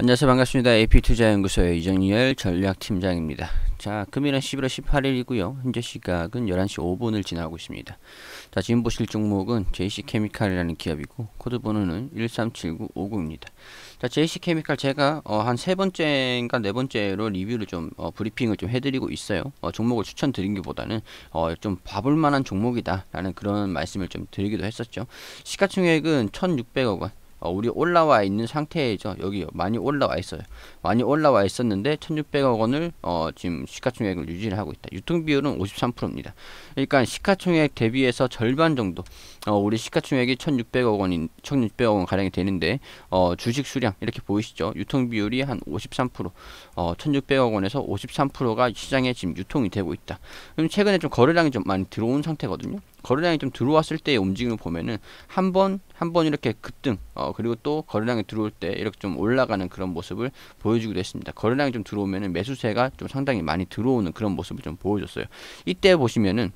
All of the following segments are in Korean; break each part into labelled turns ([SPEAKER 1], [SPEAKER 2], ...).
[SPEAKER 1] 안녕하세요. 반갑습니다. AP투자연구소의 이정열 전략팀장입니다. 자, 금일은 11월 18일이고요. 현재 시각은 11시 5분을 지나고 있습니다. 자, 지금 보실 종목은 JC케미칼이라는 기업이고 코드 번호는 137959입니다. 자, JC케미칼 제가 어, 한세 번째인가 네 번째로 리뷰를 좀 어, 브리핑을 좀 해드리고 있어요. 어, 종목을 추천드린기보다는 어, 좀 봐볼 만한 종목이다라는 그런 말씀을 좀 드리기도 했었죠. 시가총액은 1,600억 원, 어, 우리 올라와 있는 상태죠. 여기 많이 올라와 있어요. 많이 올라와 있었는데 1,600억 원을 어, 지금 시가총액을 유지를 하고 있다. 유통 비율은 53%입니다. 그러니까 시가총액 대비해서 절반 정도 어, 우리 시가총액이 1,600억 원인 1,600억 원 가량이 되는데 어, 주식 수량 이렇게 보이시죠? 유통 비율이 한 53% 어, 1,600억 원에서 53%가 시장에 지금 유통이 되고 있다. 그럼 최근에 좀 거래량이 좀 많이 들어온 상태거든요. 거래량이 좀 들어왔을 때의 움직임을 보면은 한 번 한 번 이렇게 급등 어, 그리고 또 거래량이 들어올 때 이렇게 좀 올라가는 그런 모습을 보여주기도 했습니다. 거래량이 좀 들어오면은 매수세가 좀 상당히 많이 들어오는 그런 모습을 좀 보여줬어요. 이때 보시면은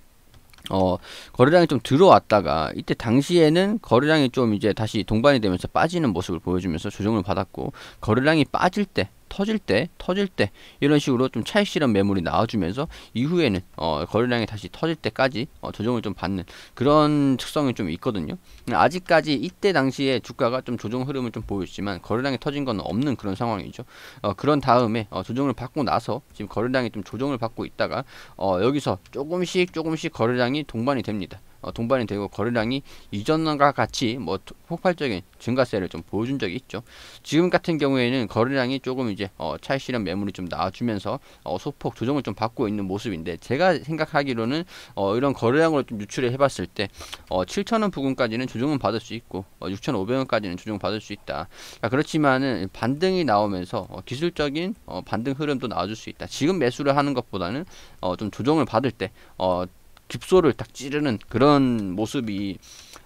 [SPEAKER 1] 어, 거래량이 좀 들어왔다가 이때 당시에는 거래량이 좀 이제 다시 동반이 되면서 빠지는 모습을 보여주면서 조정을 받았고 거래량이 빠질 때 터질 때, 터질 때 이런 식으로 좀 차익 실현 매물이 나와주면서 이후에는 어, 거래량이 다시 터질 때까지 어, 조정을 좀 받는 그런 특성이 좀 있거든요. 아직까지 이때 당시에 주가가 좀 조정 흐름을 좀 보였지만 거래량이 터진 건 없는 그런 상황이죠. 어, 그런 다음에 어, 조정을 받고 나서 지금 거래량이 좀 조정을 받고 있다가 어, 여기서 조금씩 조금씩 거래량이 동반이 됩니다. 어, 동반이 되고 거래량이 이전과 같이 뭐 폭발적인 증가세를 좀 보여준 적이 있죠. 지금 같은 경우에는 거래량이 조금 이제 어, 차익 실현 매물이 좀 나와주면서 어, 소폭 조정을 좀 받고 있는 모습인데 제가 생각하기로는 어, 이런 거래량으로 좀 유출을 해봤을 때 어, 7천원 부근까지는 조정은 받을 수 있고 어, 6,500원까지는 조정 받을 수 있다. 자, 그렇지만은 반등이 나오면서 어, 기술적인 어, 반등 흐름도 나와줄 수 있다. 지금 매수를 하는 것보다는 어, 좀 조정을 받을 때 어, 급소를 딱 찌르는 그런 모습이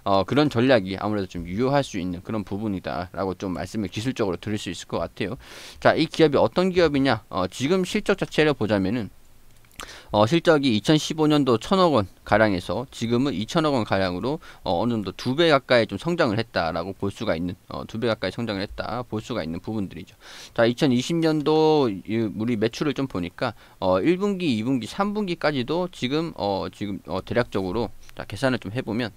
[SPEAKER 1] 어, 그런 전략이 아무래도 좀 유효할 수 있는 그런 부분이다라고 좀 말씀을 기술적으로 드릴 수 있을 것 같아요. 자, 이 기업이 어떤 기업이냐? 어, 지금 실적 자체를 보자면은 어, 실적이 2015년도 1천억 원 가량에서 지금은 2천억 원 가량으로 어, 느 정도 두 배 가까이 좀 성장을 했다라고 볼 수가 있는 어, 두 배 가까이 성장을 했다 볼 수가 있는 부분들이죠. 자, 2020년도 우리 매출을 좀 보니까 어, 1분기, 2분기, 3분기까지도 지금 어, 지금 어, 대략적으로 자, 계산을 좀 해보면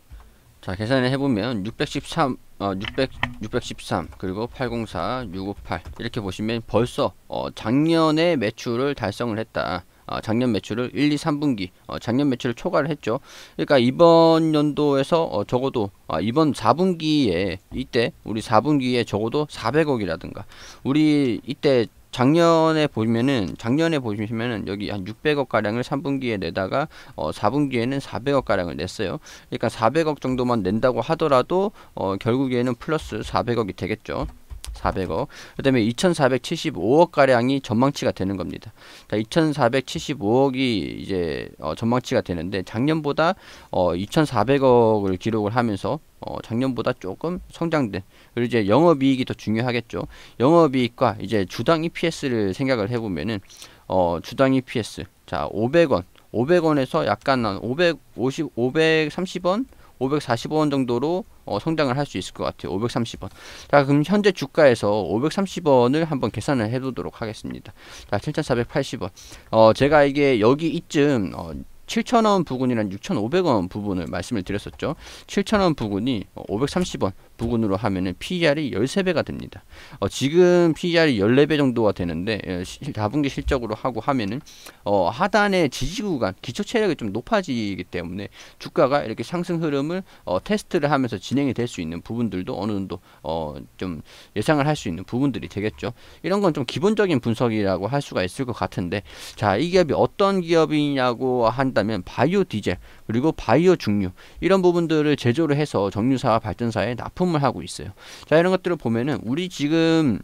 [SPEAKER 1] 자 계산을 해보면 613 어, 600, 613 그리고 804 658 이렇게 보시면 벌써 어, 작년에 매출을 달성을 했다 어, 작년 매출을 1, 2, 3분기 작년 매출을 초과를 했죠. 그러니까 이번 연도에서 어, 적어도 아, 이번 4분기에 이때 우리 4분기에 적어도 400억이라든가 우리 이때 작년에 보면은 작년에 보시면은 여기 한 600억 가량을 3분기에 내다가 어 4분기에는 400억 가량을 냈어요. 그러니까 400억 정도만 낸다고 하더라도 어 결국에는 플러스 400억이 되겠죠. 400억. 그다음에 2,475억 가량이 전망치가 되는 겁니다. 자, 2,475억이 이제 어, 전망치가 되는데 작년보다 어, 2,400억을 기록을 하면서 어, 작년보다 조금 성장된 그리고 이제 영업이익이 더 중요하겠죠. 영업이익과 이제 주당 EPS를 생각을 해보면은 어, 주당 EPS 자 500원 500원에서 약간 550, 530원 545원 정도로 어, 성장을 할 수 있을 것 같아요. 530원. 자, 그럼 현재 주가에서 530원을 한번 계산을 해보도록 하겠습니다. 자, 7,480원. 어, 제가 이게 여기 이쯤 어, 7,000원 부근이란 6,500원 부분을 말씀을 드렸었죠. 7,000원 부근이 530원 부근으로 하면은 PER이 13배가 됩니다. 어, 지금 PER이 14배 정도가 되는데 예, 4분기 실적으로 하고 하면은 어, 하단의 지지 구간 기초 체력이 좀 높아지기 때문에 주가가 이렇게 상승 흐름을 어, 테스트를 하면서 진행이 될 수 있는 부분들도 어느 정도 어, 좀 예상을 할 수 있는 부분들이 되겠죠. 이런 건 좀 기본적인 분석이라고 할 수가 있을 것 같은데 자이 기업이 어떤 기업이냐고 한다면 바이오 디젤 그리고 바이오 중류 이런 부분들을 제조를 해서 정유사와 발전사에 납품 수렴을 하고 있어요. 자 이런 것들을 보면은 우리 지금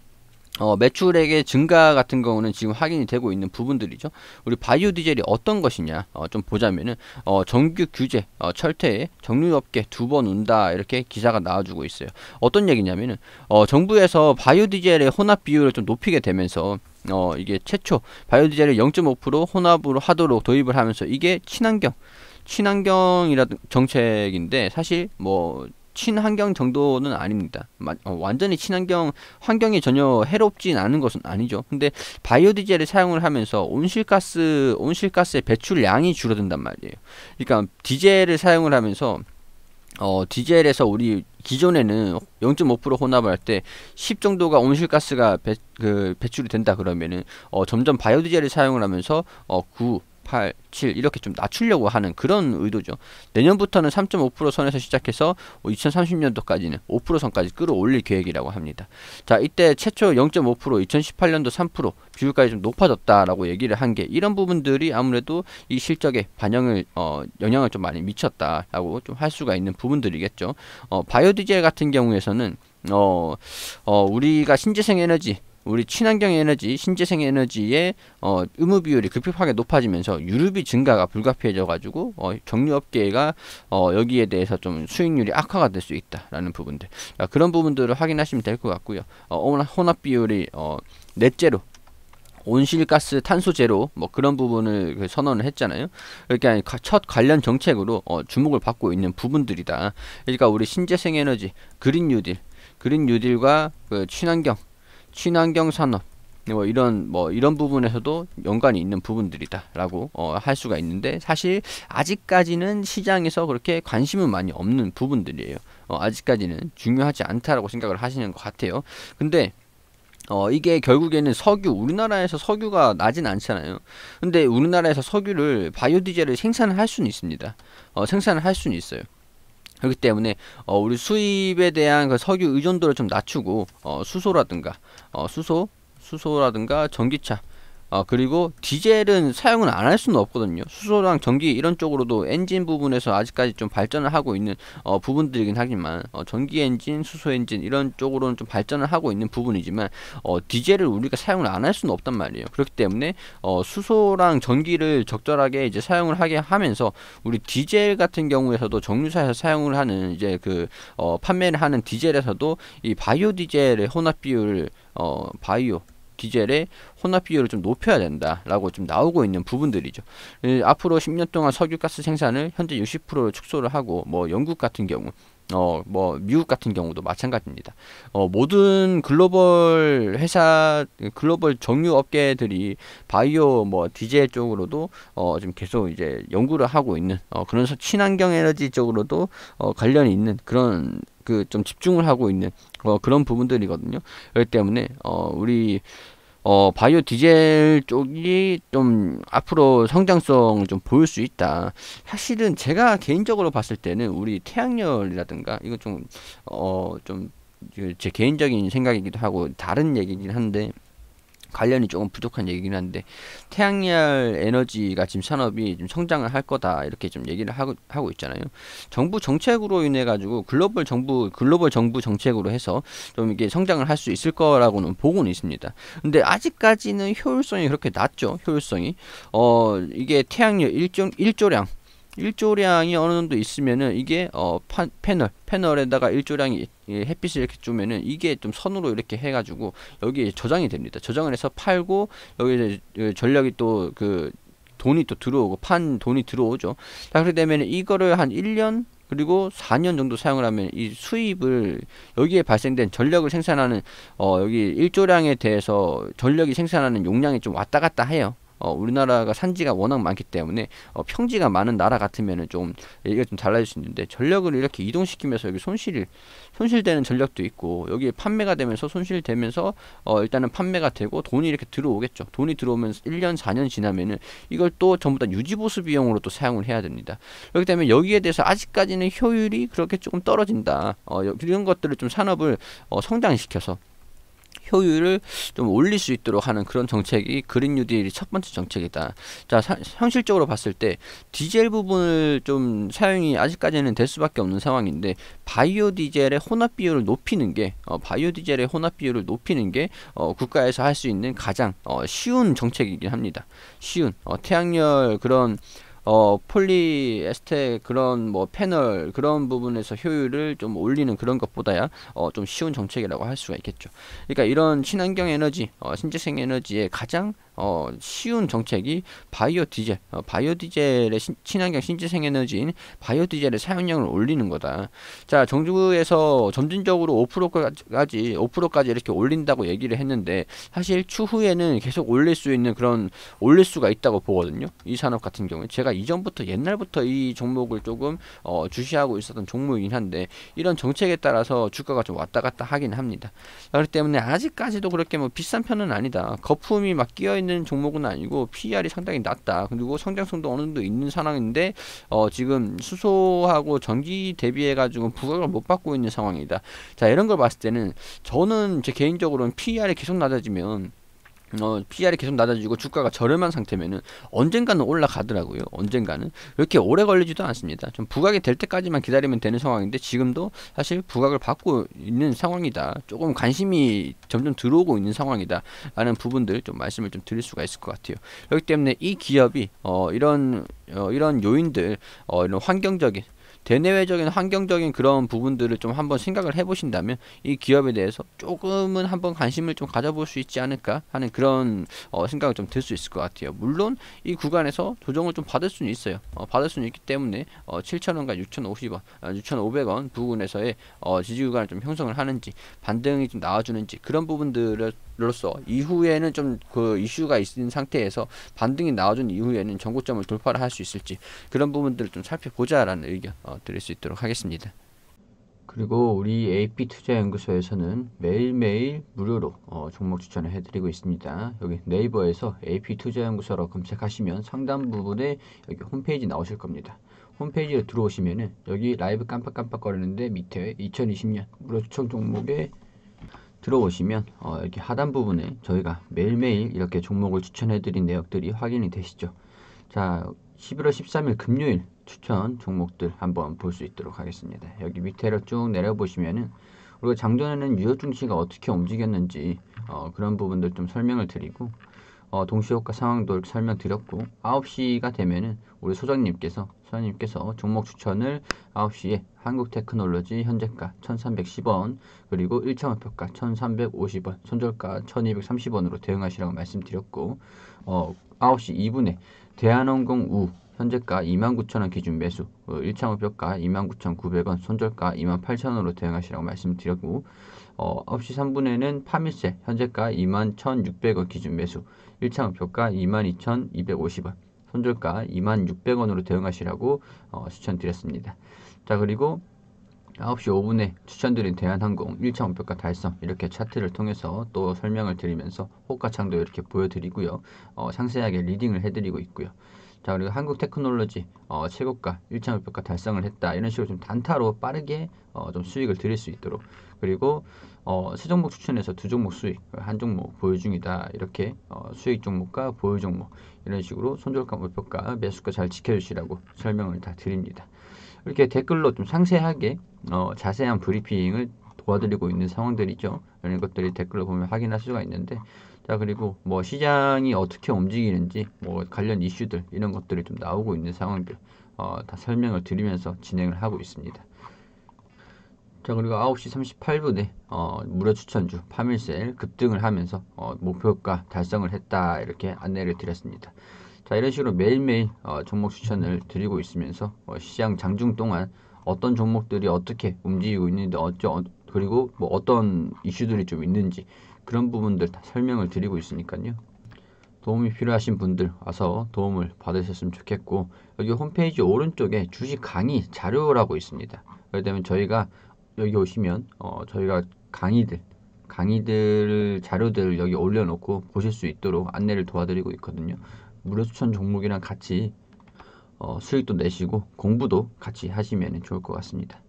[SPEAKER 1] 어, 매출액의 증가 같은 경우는 지금 확인이 되고 있는 부분들이죠. 우리 바이오 디젤이 어떤 것이냐 어, 좀 보자면은 어, 정규 규제 어, 철퇴에 정류업계두 번 운다 이렇게 기사가 나와주고 있어요. 어떤 얘기냐면은 어, 정부에서 바이오 디젤의 혼합 비율을 좀 높이게 되면서 어, 이게 최초 바이오 디젤을 0.5% 혼합으로 하도록 도입을 하면서 이게 친환경 친환경이라 정책인데 사실 뭐 친환경 정도는 아닙니다. 어, 완전히 친환경 환경이 전혀 해롭진 않은 것은 아니죠. 근데 바이오디젤을 사용을 하면서 온실가스 온실가스의 배출량이 줄어든단 말이에요. 그러니까 디젤을 사용을 하면서 어, 디젤에서 우리 기존에는 0.5% 혼합할 을때10 정도가 온실가스가 배, 그 배출이 된다 그러면은 어, 점점 바이오디젤을 사용을 하면서 어, 9 8, 7 이렇게 좀 낮추려고 하는 그런 의도죠. 내년부터는 3.5% 선에서 시작해서 2030년도까지는 5% 선까지 끌어올릴 계획이라고 합니다. 자, 이때 최초 0.5%, 2018년도 3% 비율까지 좀 높아졌다라고 얘기를 한 게 이런 부분들이 아무래도 이 실적에 반영을 어, 영향을 좀 많이 미쳤다라고 좀 할 수가 있는 부분들이겠죠. 어, 바이오 디젤 같은 경우에서는 어, 어, 우리가 신재생 에너지 우리 친환경 에너지, 신재생 에너지의 어, 의무 비율이 급격하게 높아지면서 유류비 증가가 불가피해져 가지고 어, 정유업계가 어, 여기에 대해서 좀 수익률이 악화가 될 수 있다라는 부분들 자, 그런 부분들을 확인하시면 될 것 같고요. 어, 혼합 비율이 어, 넷째로 온실가스 탄소 제로 뭐 그런 부분을 그 선언을 했잖아요. 그러니까 첫 관련 정책으로 어, 주목을 받고 있는 부분들이다. 그러니까 우리 신재생 에너지, 그린 뉴딜, 그린 뉴딜과 그 친환경 친환경 산업 뭐 이런 뭐 이런 부분에서도 연관이 있는 부분들이다라고 어, 할 수가 있는데 사실 아직까지는 시장에서 그렇게 관심은 많이 없는 부분들이에요. 어, 아직까지는 중요하지 않다라고 생각을 하시는 것 같아요. 근데 어, 이게 결국에는 석유, 우리나라에서 석유가 나진 않잖아요. 근데 우리나라에서 석유를 바이오디젤을 생산할 수는 있습니다. 어, 생산을 할 수는 있어요. 그렇기 때문에 어, 우리 수입에 대한 그 석유 의존도를 좀 낮추고 어, 수소라든가 어, 수소 수소라든가 전기차 아, 그리고 디젤은 사용은 안할 수는 없거든요. 수소랑 전기 이런 쪽으로도 엔진 부분에서 아직까지 좀 발전을 하고 있는 어, 부분들이긴 하지만 어, 전기 엔진, 수소 엔진 이런 쪽으로는 좀 발전을 하고 있는 부분이지만 어, 디젤을 우리가 사용을 안 할 수는 없단 말이에요. 그렇기 때문에 어, 수소랑 전기를 적절하게 이제 사용을 하게 하면서 우리 디젤 같은 경우에서도 정유사에서 사용을 하는 이제 그 어, 판매를 하는 디젤에서도 이 바이오 디젤의 혼합 비율 어 바이오 디젤의 혼합 비율을 좀 높여야 된다라고 좀 나오고 있는 부분들이죠. 앞으로 10년 동안 석유가스 생산을 현재 60%로 축소를 하고 뭐 영국 같은 경우 어, 뭐, 미국 같은 경우도 마찬가지입니다. 어, 모든 글로벌 회사, 글로벌 정유 업계들이 바이오, 뭐, 디젤 쪽으로도, 어, 지금 계속 이제 연구를 하고 있는, 어, 그런 친환경 에너지 쪽으로도, 어, 관련이 있는 그런 그좀 집중을 하고 있는 어, 그런 부분들이거든요. 그렇기 때문에 어, 우리 어, 바이오 디젤 쪽이 좀 앞으로 성장성을 좀 보일 수 있다. 사실은 제가 개인적으로 봤을 때는 우리 태양열이라든가 이건 좀, 어, 좀, 제 개인적인 생각이기도 하고 다른 얘기긴 한데, 관련이 조금 부족한 얘기긴 한데 태양열 에너지가 지금 산업이 좀 성장을 할 거다 이렇게 좀 얘기를 하고 하고 있잖아요. 정부 정책으로 인해 가지고 글로벌 정부 글로벌 정부 정책으로 해서 좀 이게 성장을 할 수 있을 거라고는 보고는 있습니다. 근데 아직까지는 효율성이 그렇게 낮죠. 효율성이 어 이게 태양열 일정 일조량 일조량이 어느 정도 있으면은 이게 어 파, 패널 패널에다가 일조량이 예, 햇빛을 이렇게 주면은 이게 좀 선으로 이렇게 해가지고 여기 저장이 됩니다. 저장을 해서 팔고 여기 예, 전력이 또 그 돈이 또 들어오고 판 돈이 들어오죠. 자 그렇게 되면 이거를 한 1년 그리고 4년 정도 사용을 하면 이 수입을 여기에 발생된 전력을 생산하는 어 여기 일조량에 대해서 전력이 생산하는 용량이 좀 왔다 갔다 해요. 어, 우리나라가 산지가 워낙 많기 때문에 어, 평지가 많은 나라 같으면좀 얘기가 좀 달라질 수 있는데 전력을 이렇게 이동시키면서 여기 손실이 손실되는 전력도 있고 여기 에 판매가 되면서 손실되면서 어, 일단은 판매가 되고 돈이 이렇게 들어오겠죠. 돈이 들어오면서 1년 4년 지나면은 이걸 또 전부 다 유지 보수 비용으로 또 사용을 해야 됩니다. 그렇기 때문에 여기에 대해서 아직까지는 효율이 그렇게 조금 떨어진다. 어, 이런 것들을 좀 산업을 어, 성장시켜서 효율을 좀 올릴 수 있도록 하는 그런 정책이 그린 뉴딜이 첫 번째 정책이다. 자, 사, 현실적으로 봤을 때 디젤 부분을 좀 사용이 아직까지는 될 수밖에 없는 상황인데 바이오 디젤의 혼합 비율을 높이는 게 어, 바이오 디젤의 혼합 비율을 높이는 게 어, 국가에서 할 수 있는 가장 어, 쉬운 정책이긴 합니다. 쉬운 어, 태양열 그런 어, 폴리 에스테 그런 뭐 패널 그런 부분에서 효율을 좀 올리는 그런 것보다야 어, 좀 쉬운 정책이라고 할 수가 있겠죠. 그러니까 이런 친환경 에너지, 어, 신재생 에너지의 가장 어, 쉬운 정책이 바이오 디젤, 어, 바이오 디젤의 신, 친환경 신재생 에너지인 바이오 디젤의 사용량을 올리는 거다. 자, 정부에서 점진적으로 5%까지 5%까지 이렇게 올린다고 얘기를 했는데 사실 추후에는 계속 올릴 수 있는 그런 올릴 수가 있다고 보거든요. 이 산업 같은 경우에 제가 이전부터 옛날부터 이 종목을 조금 어, 주시하고 있었던 종목이긴 한데 이런 정책에 따라서 주가가 좀 왔다 갔다 하긴 합니다. 그렇기 때문에 아직까지도 그렇게 뭐 비싼 편은 아니다. 거품이 막 끼어 있는 있는 종목은 아니고 PER이 상당히 낮다. 그리고 성장성도 어느 정도 있는 상황인데 어, 지금 수소하고 전기 대비해 가지고 부각을 못 받고 있는 상황이다. 자 이런 걸 봤을 때는 저는 제 개인적으로는 PER이 계속 낮아지면 어, PR이 계속 낮아지고 주가가 저렴한 상태면은 언젠가는 올라가더라고요. 언젠가는 이렇게 오래 걸리지도 않습니다. 좀 부각이 될 때까지만 기다리면 되는 상황인데 지금도 사실 부각을 받고 있는 상황이다. 조금 관심이 점점 들어오고 있는 상황이다라는 부분들 좀 말씀을 좀 드릴 수가 있을 것 같아요. 그렇기 때문에 이 기업이 어, 이런 어, 이런 요인들 어, 이런 환경적인 대내외적인 환경적인 그런 부분들을 좀 한번 생각을 해보신다면 이 기업에 대해서 조금은 한번 관심을 좀 가져볼 수 있지 않을까 하는 그런 어, 생각을 좀 들 수 있을 것 같아요. 물론 이 구간에서 조정을 좀 받을 수는 있어요. 어, 받을 수는 있기 때문에 어, 7,000원과 6,050원, 6,500원 부근에서의 어, 지지 구간을 좀 형성을 하는지 반등이 좀 나와주는지 그런 부분들을 로서 이후에는 좀 그 이슈가 있는 상태에서 반등이 나와준 이후에는 전고점을 돌파를 할 수 있을지 그런 부분들을 좀 살펴보자라는 의견 어, 드릴 수 있도록 하겠습니다. 그리고 우리 AP 투자연구소에서는 매일매일 무료로 어, 종목 추천을 해드리고 있습니다. 여기 네이버에서 AP 투자연구소로 검색하시면 상단 부분에 여기 홈페이지 나오실 겁니다. 홈페이지에 들어오시면은 여기 라이브 깜빡깜빡거리는데 밑에 2020년 무료 추천 종목에 들어오시면 어, 이렇게 하단 부분에 저희가 매일매일 이렇게 종목을 추천해드린 내역들이 확인이 되시죠. 자 11월 13일 금요일 추천 종목들 한번 볼 수 있도록 하겠습니다. 여기 밑에로 쭉 내려보시면은 우리가 장전에는 유효 증시가 어떻게 움직였는지 어, 그런 부분들 좀 설명을 드리고 어, 동시효과 상황도 설명드렸고 9시가 되면은 우리 소장님께서 소장님께서 종목 추천을 9시에 한국테크놀로지 현재가 1310원 그리고 1차 원표가 1350원 손절가 1230원으로 대응하시라고 말씀드렸고 어, 9시 2분에 대한항공 우 현재가 29,000원 기준 매수, 1차 어, 목표가 29,900원, 손절가 28,000원으로 대응하시라고 말씀드렸고 어, 9시 3분에는 파밀세, 현재가 21,600원 기준 매수, 1차 목표가 22,250원, 손절가 2,600원으로 대응하시라고 어, 추천드렸습니다. 자 그리고 9시 5분에 추천드린 대한항공 1차 목표가 달성 이렇게 차트를 통해서 또 설명을 드리면서 호가창도 이렇게 보여드리고요. 어, 상세하게 리딩을 해드리고 있고요. 자 그리고 한국 테크놀로지 어, 최고가 1차 목표가 달성을 했다 이런 식으로 좀 단타로 빠르게 어, 좀 수익을 드릴 수 있도록 그리고 어, 세 종목 추천해서 두 종목 수익 한 종목 보유 중이다 이렇게 어, 수익 종목과 보유 종목 이런 식으로 손절가 목표가 매수가 잘 지켜주시라고 설명을 다 드립니다 이렇게 댓글로 좀 상세하게 어, 자세한 브리핑을 도와드리고 있는 상황들이죠 이런 것들이 댓글로 보면 확인할 수가 있는데 자 그리고 뭐 시장이 어떻게 움직이는지 뭐 관련 이슈들 이런 것들이 좀 나오고 있는 상황들 어, 다 설명을 드리면서 진행을 하고 있습니다. 자 그리고 9시 38분에 어, 무료 추천주 파밀셀 급등을 하면서 어, 목표가 달성을 했다 이렇게 안내를 드렸습니다. 자 이런 식으로 매일매일 어, 종목 추천을 드리고 있으면서 어, 시장 장중 동안 어떤 종목들이 어떻게 움직이고 있는지 어쩌 그리고 뭐 어떤 이슈들이 좀 있는지 그런 부분들 다 설명을 드리고 있으니까요. 도움이 필요하신 분들 와서 도움을 받으셨으면 좋겠고 여기 홈페이지 오른쪽에 주식 강의 자료라고 있습니다. 그러면 저희가 여기 오시면 어, 저희가 강의들 강의들 자료들 을 여기 올려놓고 보실 수 있도록 안내를 도와드리고 있거든요. 무료 추천 종목이랑 같이 어, 수익도 내시고 공부도 같이 하시면 좋을 것 같습니다.